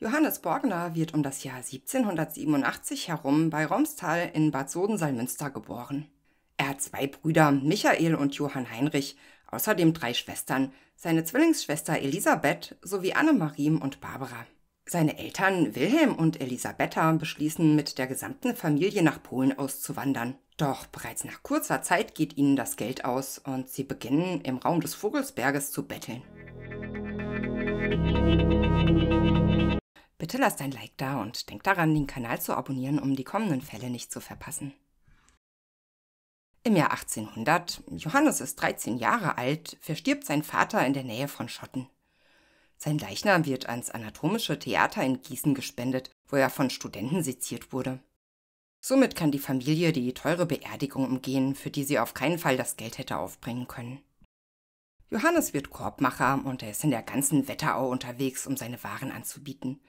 Johannes Borgner wird um das Jahr 1787 herum bei Romsthal in Bad Sodensalmünster geboren. Er hat zwei Brüder, Michael und Johann Heinrich, außerdem drei Schwestern, seine Zwillingsschwester Elisabeth sowie Annemarie und Barbara. Seine Eltern Wilhelm und Elisabetta beschließen, mit der gesamten Familie nach Polen auszuwandern. Doch bereits nach kurzer Zeit geht ihnen das Geld aus und sie beginnen, im Raum des Vogelsberges zu betteln. Bitte lasst ein Like da und denkt daran, den Kanal zu abonnieren, um die kommenden Fälle nicht zu verpassen. Im Jahr 1800, Johannes ist 13 Jahre alt, verstirbt sein Vater in der Nähe von Schotten. Sein Leichnam wird ans Anatomische Theater in Gießen gespendet, wo er von Studenten seziert wurde. Somit kann die Familie die teure Beerdigung umgehen, für die sie auf keinen Fall das Geld hätte aufbringen können. Johannes wird Korbmacher und er ist in der ganzen Wetterau unterwegs, um seine Waren anzubieten.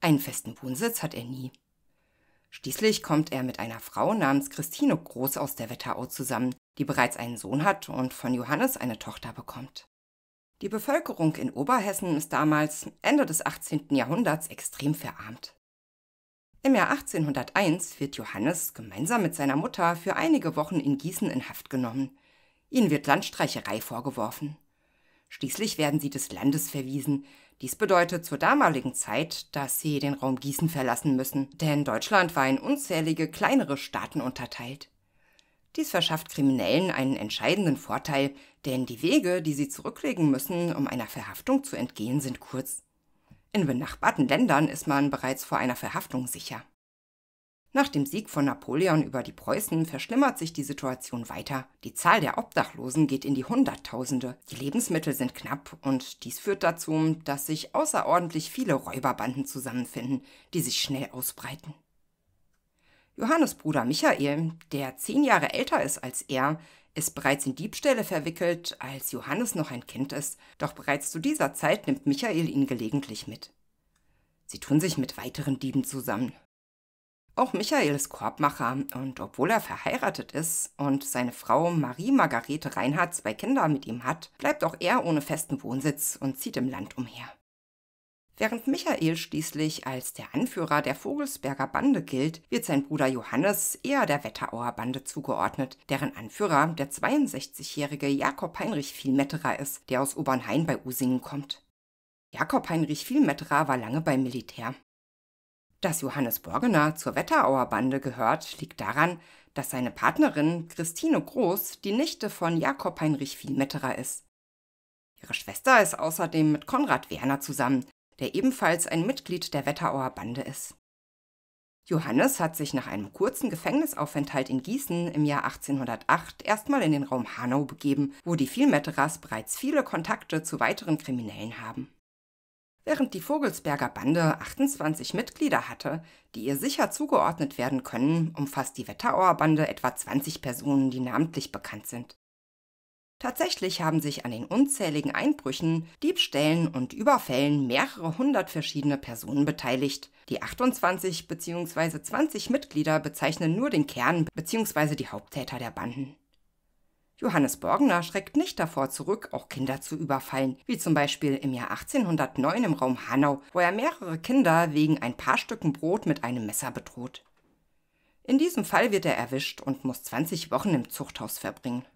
Einen festen Wohnsitz hat er nie. Schließlich kommt er mit einer Frau namens Christine Groß aus der Wetterau zusammen, die bereits einen Sohn hat und von Johannes eine Tochter bekommt. Die Bevölkerung in Oberhessen ist damals, Ende des 18. Jahrhunderts, extrem verarmt. Im Jahr 1801 wird Johannes gemeinsam mit seiner Mutter für einige Wochen in Gießen in Haft genommen. Ihnen wird Landstreicherei vorgeworfen. Schließlich werden sie des Landes verwiesen, dies bedeutet zur damaligen Zeit, dass sie den Raum Gießen verlassen müssen, denn Deutschland war in unzählige kleinere Staaten unterteilt. Dies verschafft Kriminellen einen entscheidenden Vorteil, denn die Wege, die sie zurücklegen müssen, um einer Verhaftung zu entgehen, sind kurz. In benachbarten Ländern ist man bereits vor einer Verhaftung sicher. Nach dem Sieg von Napoleon über die Preußen verschlimmert sich die Situation weiter. Die Zahl der Obdachlosen geht in die Hunderttausende. Die Lebensmittel sind knapp und dies führt dazu, dass sich außerordentlich viele Räuberbanden zusammenfinden, die sich schnell ausbreiten. Johannes Bruder Michael, der zehn Jahre älter ist als er, ist bereits in Diebstähle verwickelt, als Johannes noch ein Kind ist, doch bereits zu dieser Zeit nimmt Michael ihn gelegentlich mit. Sie tun sich mit weiteren Dieben zusammen. Auch Michael ist Korbmacher und obwohl er verheiratet ist und seine Frau Marie Margarete Reinhardt zwei Kinder mit ihm hat, bleibt auch er ohne festen Wohnsitz und zieht im Land umher. Während Michael schließlich als der Anführer der Vogelsberger Bande gilt, wird sein Bruder Johannes eher der Wetterauer Bande zugeordnet, deren Anführer der 62-jährige Jakob Heinrich Vielmetterer ist, der aus Obernhain bei Usingen kommt. Jakob Heinrich Vielmetterer war lange beim Militär. Dass Johannes Borgener zur Wetterauer Bande gehört, liegt daran, dass seine Partnerin Christine Groß die Nichte von Jakob Heinrich Vielmetterer ist. Ihre Schwester ist außerdem mit Konrad Werner zusammen, der ebenfalls ein Mitglied der Wetterauer Bande ist. Johannes hat sich nach einem kurzen Gefängnisaufenthalt in Gießen im Jahr 1808 erstmal in den Raum Hanau begeben, wo die Vielmetterers bereits viele Kontakte zu weiteren Kriminellen haben während die Vogelsberger Bande 28 Mitglieder hatte, die ihr sicher zugeordnet werden können, umfasst die Wetterauer Bande etwa 20 Personen, die namentlich bekannt sind. Tatsächlich haben sich an den unzähligen Einbrüchen, Diebstählen und Überfällen mehrere hundert verschiedene Personen beteiligt. Die 28 bzw. 20 Mitglieder bezeichnen nur den Kern bzw. die Haupttäter der Banden. Johannes Borgener schreckt nicht davor zurück, auch Kinder zu überfallen, wie zum Beispiel im Jahr 1809 im Raum Hanau, wo er mehrere Kinder wegen ein paar Stücken Brot mit einem Messer bedroht. In diesem Fall wird er erwischt und muss 20 Wochen im Zuchthaus verbringen.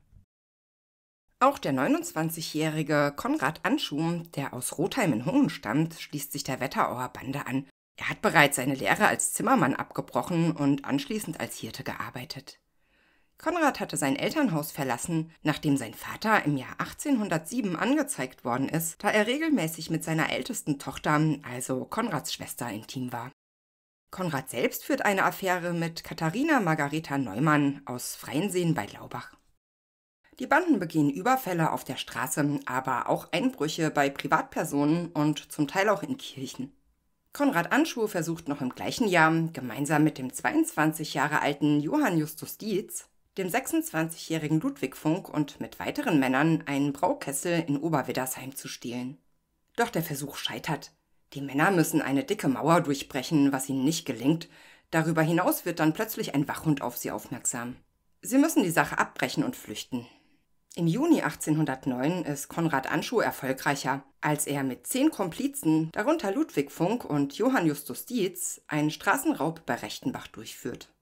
Auch der 29-jährige Konrad Anschum, der aus Rotheim in Hungen stammt, schließt sich der Wetterauer Bande an. Er hat bereits seine Lehre als Zimmermann abgebrochen und anschließend als Hirte gearbeitet. Konrad hatte sein Elternhaus verlassen, nachdem sein Vater im Jahr 1807 angezeigt worden ist, da er regelmäßig mit seiner ältesten Tochter, also Konrads Schwester, intim war. Konrad selbst führt eine Affäre mit Katharina Margareta Neumann aus Freienseen bei Laubach. Die Banden begehen Überfälle auf der Straße, aber auch Einbrüche bei Privatpersonen und zum Teil auch in Kirchen. Konrad Anschuh versucht noch im gleichen Jahr, gemeinsam mit dem 22 Jahre alten Johann Justus Dietz, dem 26-jährigen Ludwig Funk und mit weiteren Männern einen Braukessel in Oberwiddersheim zu stehlen. Doch der Versuch scheitert. Die Männer müssen eine dicke Mauer durchbrechen, was ihnen nicht gelingt. Darüber hinaus wird dann plötzlich ein Wachhund auf sie aufmerksam. Sie müssen die Sache abbrechen und flüchten. Im Juni 1809 ist Konrad Anschuh erfolgreicher, als er mit zehn Komplizen, darunter Ludwig Funk und Johann Justus Dietz, einen Straßenraub bei Rechtenbach durchführt.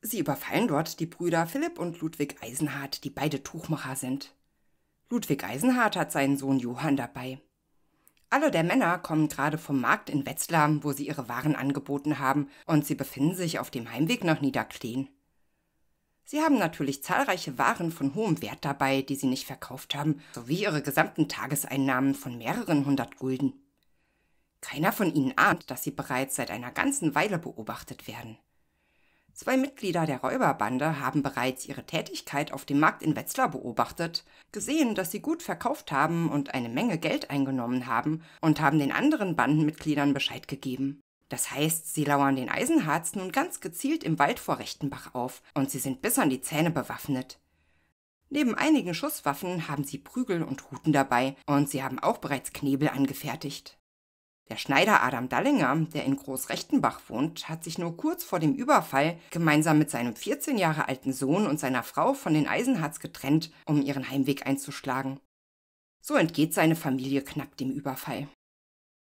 Sie überfallen dort die Brüder Philipp und Ludwig Eisenhardt, die beide Tuchmacher sind. Ludwig Eisenhardt hat seinen Sohn Johann dabei. Alle der Männer kommen gerade vom Markt in Wetzlar, wo sie ihre Waren angeboten haben, und sie befinden sich auf dem Heimweg nach Niederkleen. Sie haben natürlich zahlreiche Waren von hohem Wert dabei, die sie nicht verkauft haben, sowie ihre gesamten Tageseinnahmen von mehreren hundert Gulden. Keiner von ihnen ahnt, dass sie bereits seit einer ganzen Weile beobachtet werden. Zwei Mitglieder der Räuberbande haben bereits ihre Tätigkeit auf dem Markt in Wetzlar beobachtet, gesehen, dass sie gut verkauft haben und eine Menge Geld eingenommen haben und haben den anderen Bandenmitgliedern Bescheid gegeben. Das heißt, sie lauern den Eisenharz nun ganz gezielt im Wald vor Rechtenbach auf und sie sind bis an die Zähne bewaffnet. Neben einigen Schusswaffen haben sie Prügel und Huten dabei und sie haben auch bereits Knebel angefertigt. Der Schneider Adam Dallinger, der in Großrechtenbach wohnt, hat sich nur kurz vor dem Überfall gemeinsam mit seinem 14 Jahre alten Sohn und seiner Frau von den Eisenhards getrennt, um ihren Heimweg einzuschlagen. So entgeht seine Familie knapp dem Überfall.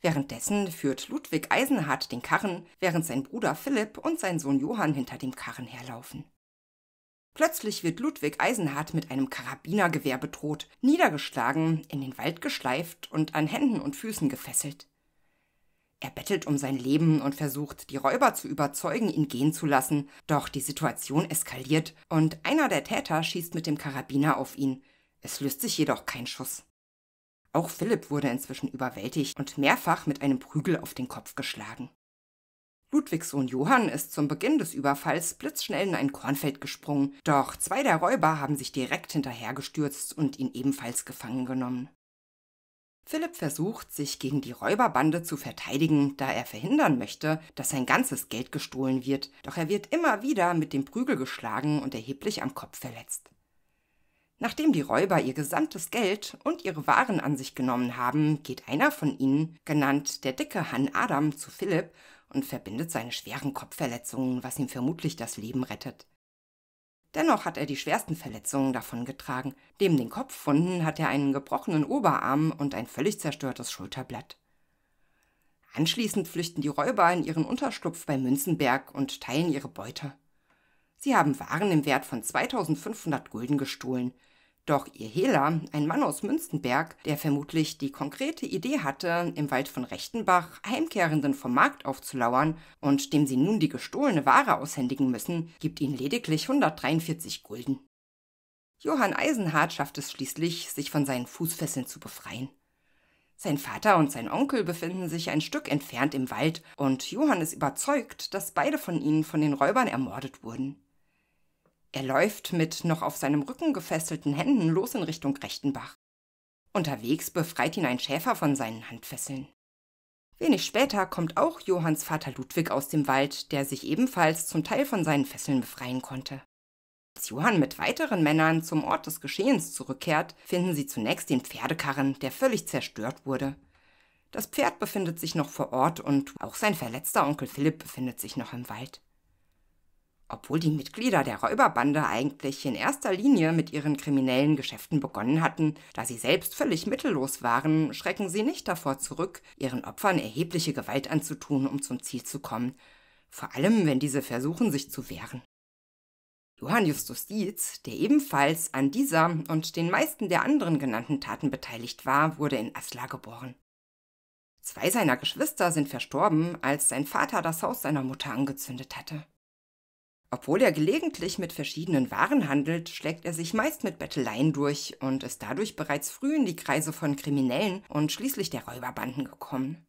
Währenddessen führt Ludwig Eisenhardt den Karren, während sein Bruder Philipp und sein Sohn Johann hinter dem Karren herlaufen. Plötzlich wird Ludwig Eisenhardt mit einem Karabinergewehr bedroht, niedergeschlagen, in den Wald geschleift und an Händen und Füßen gefesselt. Er bettelt um sein Leben und versucht, die Räuber zu überzeugen, ihn gehen zu lassen. Doch die Situation eskaliert und einer der Täter schießt mit dem Karabiner auf ihn. Es löst sich jedoch kein Schuss. Auch Philipp wurde inzwischen überwältigt und mehrfach mit einem Prügel auf den Kopf geschlagen. Ludwigs Sohn Johann ist zum Beginn des Überfalls blitzschnell in ein Kornfeld gesprungen, doch zwei der Räuber haben sich direkt hinterhergestürzt und ihn ebenfalls gefangen genommen. Philipp versucht, sich gegen die Räuberbande zu verteidigen, da er verhindern möchte, dass sein ganzes Geld gestohlen wird, doch er wird immer wieder mit dem Prügel geschlagen und erheblich am Kopf verletzt. Nachdem die Räuber ihr gesamtes Geld und ihre Waren an sich genommen haben, geht einer von ihnen, genannt der dicke Han Adam, zu Philipp und verbindet seine schweren Kopfverletzungen, was ihm vermutlich das Leben rettet. Dennoch hat er die schwersten Verletzungen davongetragen. Neben den Kopfwunden hat er einen gebrochenen Oberarm und ein völlig zerstörtes Schulterblatt. Anschließend flüchten die Räuber in ihren Unterschlupf bei Münzenberg und teilen ihre Beute. Sie haben Waren im Wert von 2500 Gulden gestohlen, doch ihr Hehler, ein Mann aus Münstenberg, der vermutlich die konkrete Idee hatte, im Wald von Rechtenbach Heimkehrenden vom Markt aufzulauern und dem sie nun die gestohlene Ware aushändigen müssen, gibt ihnen lediglich 143 Gulden. Johann Eisenhardt schafft es schließlich, sich von seinen Fußfesseln zu befreien. Sein Vater und sein Onkel befinden sich ein Stück entfernt im Wald und Johann ist überzeugt, dass beide von ihnen von den Räubern ermordet wurden. Er läuft mit noch auf seinem Rücken gefesselten Händen los in Richtung Rechtenbach. Unterwegs befreit ihn ein Schäfer von seinen Handfesseln. Wenig später kommt auch Johanns Vater Ludwig aus dem Wald, der sich ebenfalls zum Teil von seinen Fesseln befreien konnte. Als Johann mit weiteren Männern zum Ort des Geschehens zurückkehrt, finden sie zunächst den Pferdekarren, der völlig zerstört wurde. Das Pferd befindet sich noch vor Ort und auch sein verletzter Onkel Philipp befindet sich noch im Wald. Obwohl die Mitglieder der Räuberbande eigentlich in erster Linie mit ihren kriminellen Geschäften begonnen hatten, da sie selbst völlig mittellos waren, schrecken sie nicht davor zurück, ihren Opfern erhebliche Gewalt anzutun, um zum Ziel zu kommen, vor allem wenn diese versuchen, sich zu wehren. Johann Justus Dietz, der ebenfalls an dieser und den meisten der anderen genannten Taten beteiligt war, wurde in Asla geboren. Zwei seiner Geschwister sind verstorben, als sein Vater das Haus seiner Mutter angezündet hatte. Obwohl er gelegentlich mit verschiedenen Waren handelt, schlägt er sich meist mit Betteleien durch und ist dadurch bereits früh in die Kreise von Kriminellen und schließlich der Räuberbanden gekommen.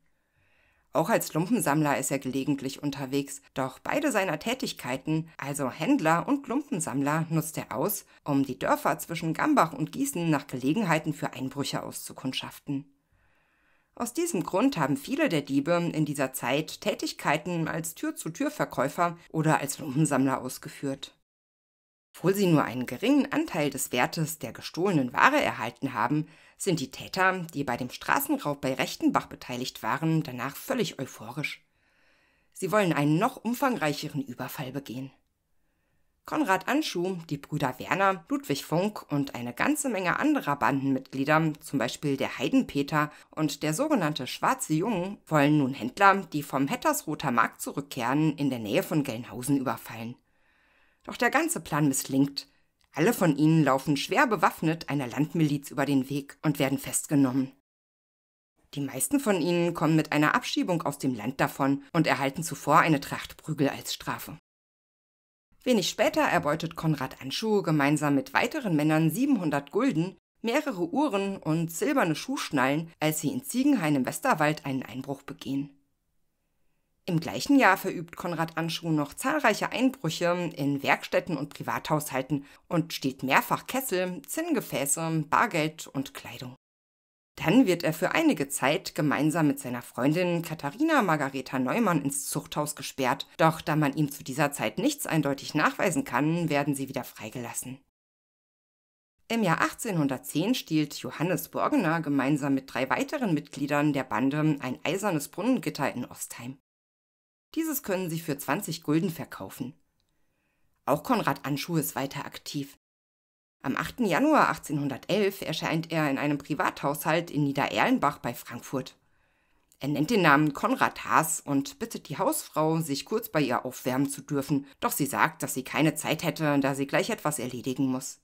Auch als Lumpensammler ist er gelegentlich unterwegs, doch beide seiner Tätigkeiten, also Händler und Lumpensammler, nutzt er aus, um die Dörfer zwischen Gambach und Gießen nach Gelegenheiten für Einbrüche auszukundschaften. Aus diesem Grund haben viele der Diebe in dieser Zeit Tätigkeiten als Tür-zu-Tür-Verkäufer oder als Lumpensammler ausgeführt. Obwohl sie nur einen geringen Anteil des Wertes der gestohlenen Ware erhalten haben, sind die Täter, die bei dem Straßenraub bei Rechtenbach beteiligt waren, danach völlig euphorisch. Sie wollen einen noch umfangreicheren Überfall begehen. Konrad Anschuh, die Brüder Werner, Ludwig Funk und eine ganze Menge anderer Bandenmitglieder, zum Beispiel der Heidenpeter und der sogenannte Schwarze Jungen, wollen nun Händler, die vom Hettersroter Markt zurückkehren, in der Nähe von Gelnhausen überfallen. Doch der ganze Plan misslingt. Alle von ihnen laufen schwer bewaffnet einer Landmiliz über den Weg und werden festgenommen. Die meisten von ihnen kommen mit einer Abschiebung aus dem Land davon und erhalten zuvor eine Tracht Prügel als Strafe. Wenig später erbeutet Konrad Anschuh gemeinsam mit weiteren Männern 700 Gulden, mehrere Uhren und silberne Schuhschnallen, als sie in Ziegenhain im Westerwald einen Einbruch begehen. Im gleichen Jahr verübt Konrad Anschuh noch zahlreiche Einbrüche in Werkstätten und Privathaushalten und steht mehrfach Kessel, Zinngefäße, Bargeld und Kleidung. Dann wird er für einige Zeit gemeinsam mit seiner Freundin Katharina Margareta Neumann ins Zuchthaus gesperrt, doch da man ihm zu dieser Zeit nichts eindeutig nachweisen kann, werden sie wieder freigelassen. Im Jahr 1810 stiehlt Johannes Borgener gemeinsam mit drei weiteren Mitgliedern der Bande ein eisernes Brunnengitter in Ostheim. Dieses können sie für 20 Gulden verkaufen. Auch Konrad Anschuh ist weiter aktiv. Am 8. Januar 1811 erscheint er in einem Privathaushalt in Niedererlenbach bei Frankfurt. Er nennt den Namen Konrad Haas und bittet die Hausfrau, sich kurz bei ihr aufwärmen zu dürfen, doch sie sagt, dass sie keine Zeit hätte, da sie gleich etwas erledigen muss.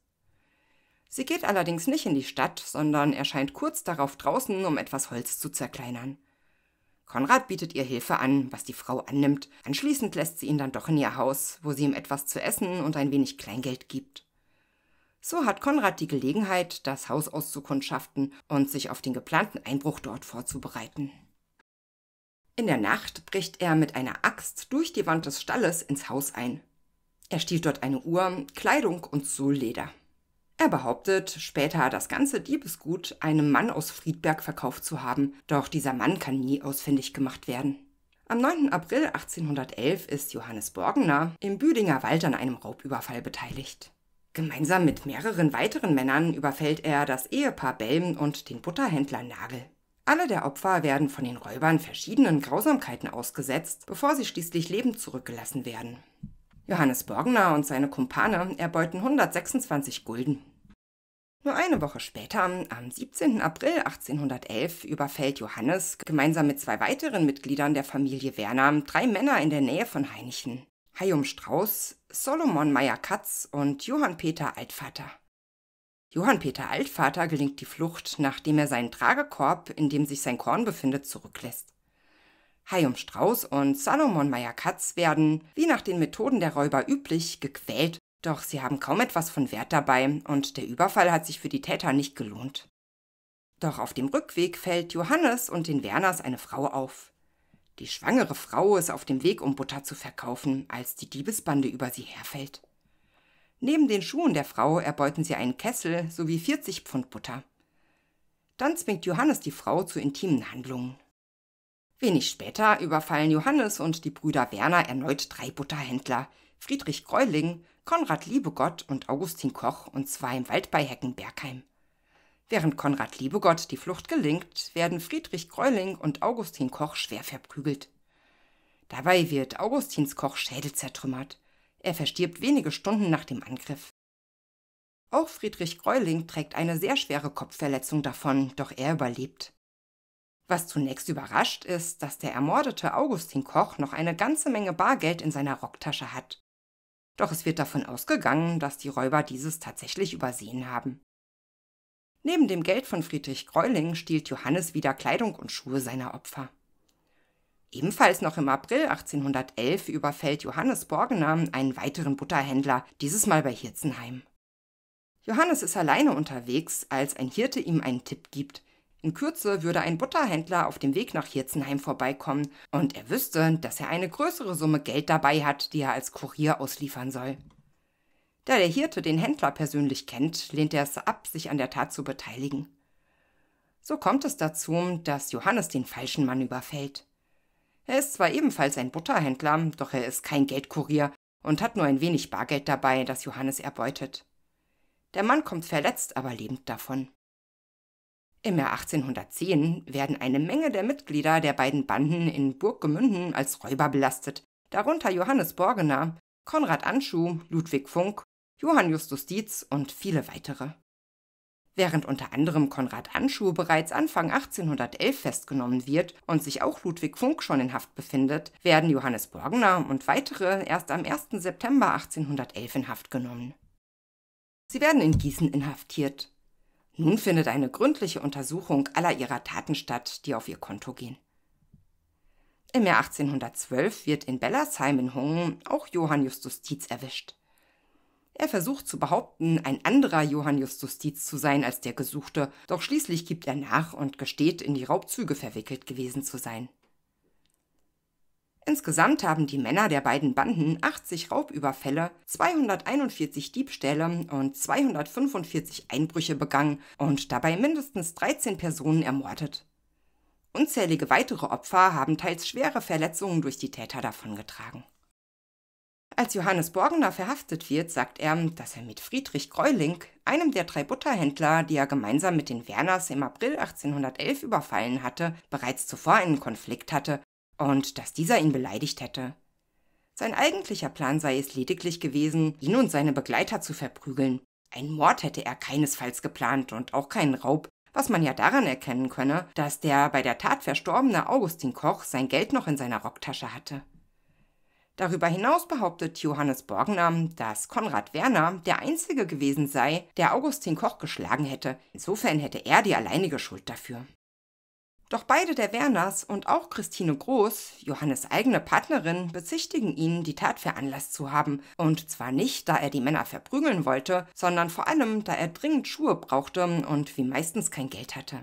Sie geht allerdings nicht in die Stadt, sondern erscheint kurz darauf draußen, um etwas Holz zu zerkleinern. Konrad bietet ihr Hilfe an, was die Frau annimmt. Anschließend lässt sie ihn dann doch in ihr Haus, wo sie ihm etwas zu essen und ein wenig Kleingeld gibt. So hat Konrad die Gelegenheit, das Haus auszukundschaften und sich auf den geplanten Einbruch dort vorzubereiten. In der Nacht bricht er mit einer Axt durch die Wand des Stalles ins Haus ein. Er stiehlt dort eine Uhr, Kleidung und Sohlleder. Er behauptet, später das ganze Diebesgut einem Mann aus Friedberg verkauft zu haben, doch dieser Mann kann nie ausfindig gemacht werden. Am 9. April 1811 ist Johannes Borgener im Büdinger Wald an einem Raubüberfall beteiligt. Gemeinsam mit mehreren weiteren Männern überfällt er das Ehepaar Belm und den Butterhändler Nagel. Alle der Opfer werden von den Räubern verschiedenen Grausamkeiten ausgesetzt, bevor sie schließlich lebend zurückgelassen werden. Johannes Borgner und seine Kumpane erbeuten 126 Gulden. Nur eine Woche später, am 17. April 1811, überfällt Johannes gemeinsam mit zwei weiteren Mitgliedern der Familie Werner drei Männer in der Nähe von Heinichen. Hayum Strauß, Solomon Meyer-Katz und Johann Peter Altvater. Johann Peter Altvater gelingt die Flucht, nachdem er seinen Tragekorb, in dem sich sein Korn befindet, zurücklässt. Hayum Strauß und Salomon Meyer-Katz werden, wie nach den Methoden der Räuber üblich, gequält, doch sie haben kaum etwas von Wert dabei und der Überfall hat sich für die Täter nicht gelohnt. Doch auf dem Rückweg fällt Johannes und den Werners eine Frau auf. Die schwangere Frau ist auf dem Weg, um Butter zu verkaufen, als die Diebesbande über sie herfällt. Neben den Schuhen der Frau erbeuten sie einen Kessel sowie 40 Pfund Butter. Dann zwingt Johannes die Frau zu intimen Handlungen. Wenig später überfallen Johannes und die Brüder Werner erneut drei Butterhändler, Friedrich Greuling, Konrad Liebegott und Augustin Koch, und zwar im Wald bei Heckenbergheim. Während Konrad Liebegott die Flucht gelingt, werden Friedrich Greuling und Augustin Koch schwer verprügelt. Dabei wird Augustins Koch Schädel zertrümmert. Er verstirbt wenige Stunden nach dem Angriff. Auch Friedrich Greuling trägt eine sehr schwere Kopfverletzung davon, doch er überlebt. Was zunächst überrascht ist, dass der ermordete Augustin Koch noch eine ganze Menge Bargeld in seiner Rocktasche hat. Doch es wird davon ausgegangen, dass die Räuber dieses tatsächlich übersehen haben. Neben dem Geld von Friedrich Greuling stiehlt Johannes wieder Kleidung und Schuhe seiner Opfer. Ebenfalls noch im April 1811 überfällt Johannes Borgener einen weiteren Butterhändler, dieses Mal bei Hirzenheim. Johannes ist alleine unterwegs, als ein Hirte ihm einen Tipp gibt. In Kürze würde ein Butterhändler auf dem Weg nach Hirzenheim vorbeikommen und er wüsste, dass er eine größere Summe Geld dabei hat, die er als Kurier ausliefern soll. Da der Hirte den Händler persönlich kennt, lehnt er es ab, sich an der Tat zu beteiligen. So kommt es dazu, dass Johannes den falschen Mann überfällt. Er ist zwar ebenfalls ein Butterhändler, doch er ist kein Geldkurier und hat nur ein wenig Bargeld dabei, das Johannes erbeutet. Der Mann kommt verletzt, aber lebend davon. Im Jahr 1810 werden eine Menge der Mitglieder der beiden Banden in Burggemünden als Räuber belastet, darunter Johannes Borgener, Konrad Anschuh, Ludwig Funk Johann Justus Dietz und viele weitere. Während unter anderem Konrad Anschuh bereits Anfang 1811 festgenommen wird und sich auch Ludwig Funk schon in Haft befindet, werden Johannes Borgner und weitere erst am 1. September 1811 in Haft genommen. Sie werden in Gießen inhaftiert. Nun findet eine gründliche Untersuchung aller ihrer Taten statt, die auf ihr Konto gehen. Im Jahr 1812 wird in Bellersheim in Hungen auch Johann Justus Dietz erwischt. Er versucht zu behaupten, ein anderer Johann Justiz zu sein als der Gesuchte, doch schließlich gibt er nach und gesteht, in die Raubzüge verwickelt gewesen zu sein. Insgesamt haben die Männer der beiden Banden 80 Raubüberfälle, 241 Diebstähle und 245 Einbrüche begangen und dabei mindestens 13 Personen ermordet. Unzählige weitere Opfer haben teils schwere Verletzungen durch die Täter davongetragen. Als Johannes Borgener verhaftet wird, sagt er, dass er mit Friedrich Greuling, einem der drei Butterhändler, die er gemeinsam mit den Werners im April 1811 überfallen hatte, bereits zuvor einen Konflikt hatte und dass dieser ihn beleidigt hätte. Sein eigentlicher Plan sei es lediglich gewesen, ihn und seine Begleiter zu verprügeln. Ein Mord hätte er keinesfalls geplant und auch keinen Raub, was man ja daran erkennen könne, dass der bei der Tat verstorbene Augustin Koch sein Geld noch in seiner Rocktasche hatte. Darüber hinaus behauptet Johannes Borgenam, dass Konrad Werner der Einzige gewesen sei, der Augustin Koch geschlagen hätte. Insofern hätte er die alleinige Schuld dafür. Doch beide der Werners und auch Christine Groß, Johannes eigene Partnerin, bezichtigen ihn, die Tat veranlasst zu haben. Und zwar nicht, da er die Männer verprügeln wollte, sondern vor allem, da er dringend Schuhe brauchte und wie meistens kein Geld hatte.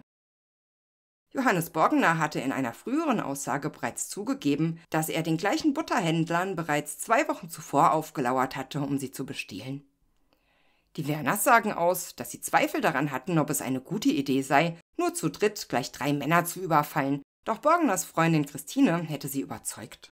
Johannes Borgener hatte in einer früheren Aussage bereits zugegeben, dass er den gleichen Butterhändlern bereits zwei Wochen zuvor aufgelauert hatte, um sie zu bestehlen. Die Werners sagen aus, dass sie Zweifel daran hatten, ob es eine gute Idee sei, nur zu dritt gleich drei Männer zu überfallen, doch Borgeners Freundin Christine hätte sie überzeugt.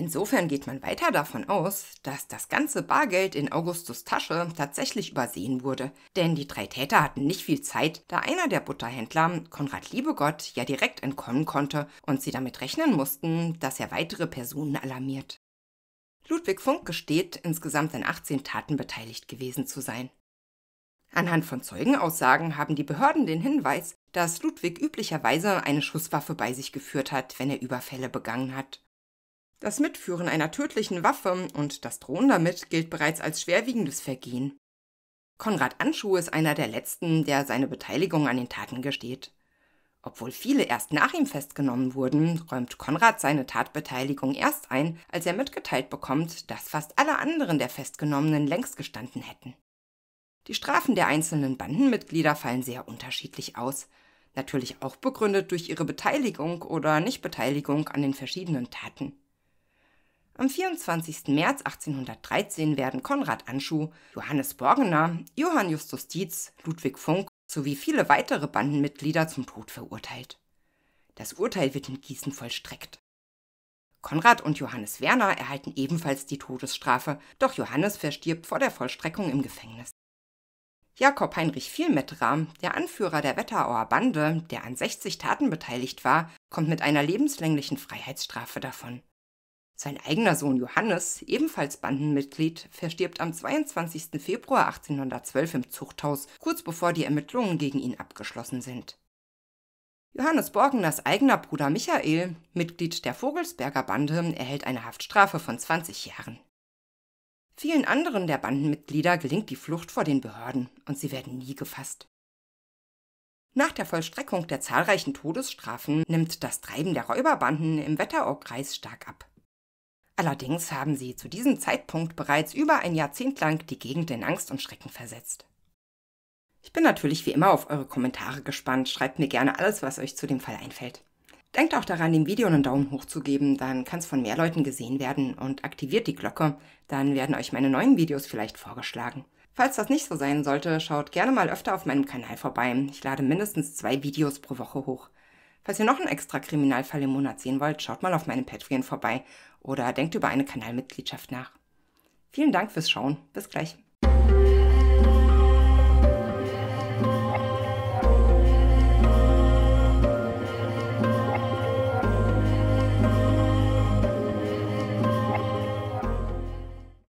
Insofern geht man weiter davon aus, dass das ganze Bargeld in Augustus Tasche tatsächlich übersehen wurde, denn die drei Täter hatten nicht viel Zeit, da einer der Butterhändler, Konrad Liebegott, ja direkt entkommen konnte und sie damit rechnen mussten, dass er weitere Personen alarmiert. Ludwig Funk gesteht, insgesamt an 18 Taten beteiligt gewesen zu sein. Anhand von Zeugenaussagen haben die Behörden den Hinweis, dass Ludwig üblicherweise eine Schusswaffe bei sich geführt hat, wenn er Überfälle begangen hat. Das Mitführen einer tödlichen Waffe und das Drohen damit gilt bereits als schwerwiegendes Vergehen. Konrad Anschuh ist einer der letzten, der seine Beteiligung an den Taten gesteht. Obwohl viele erst nach ihm festgenommen wurden, räumt Konrad seine Tatbeteiligung erst ein, als er mitgeteilt bekommt, dass fast alle anderen der Festgenommenen längst gestanden hätten. Die Strafen der einzelnen Bandenmitglieder fallen sehr unterschiedlich aus, natürlich auch begründet durch ihre Beteiligung oder Nichtbeteiligung an den verschiedenen Taten. Am 24. März 1813 werden Konrad Anschuh, Johannes Borgener, Johann Justus Dietz, Ludwig Funk sowie viele weitere Bandenmitglieder zum Tod verurteilt. Das Urteil wird in Gießen vollstreckt. Konrad und Johannes Werner erhalten ebenfalls die Todesstrafe, doch Johannes verstirbt vor der Vollstreckung im Gefängnis. Jakob Heinrich Vielmetterer, der Anführer der Wetterauer Bande, der an 60 Taten beteiligt war, kommt mit einer lebenslänglichen Freiheitsstrafe davon. Sein eigener Sohn Johannes, ebenfalls Bandenmitglied, verstirbt am 22. Februar 1812 im Zuchthaus, kurz bevor die Ermittlungen gegen ihn abgeschlossen sind. Johannes Borgeners eigener Bruder Michael, Mitglied der Vogelsberger Bande, erhält eine Haftstrafe von 20 Jahren. Vielen anderen der Bandenmitglieder gelingt die Flucht vor den Behörden und sie werden nie gefasst. Nach der Vollstreckung der zahlreichen Todesstrafen nimmt das Treiben der Räuberbanden im Wetteraukreis stark ab. Allerdings haben sie zu diesem Zeitpunkt bereits über ein Jahrzehnt lang die Gegend in Angst und Schrecken versetzt. Ich bin natürlich wie immer auf eure Kommentare gespannt. Schreibt mir gerne alles, was euch zu dem Fall einfällt. Denkt auch daran, dem Video einen Daumen hoch zu geben, dann kann es von mehr Leuten gesehen werden und aktiviert die Glocke, dann werden euch meine neuen Videos vielleicht vorgeschlagen. Falls das nicht so sein sollte, schaut gerne mal öfter auf meinem Kanal vorbei. Ich lade mindestens zwei Videos pro Woche hoch. Falls ihr noch einen extra Kriminalfall im Monat sehen wollt, schaut mal auf meinem Patreon vorbei oder denkt über eine Kanalmitgliedschaft nach. Vielen Dank fürs Schauen. Bis gleich.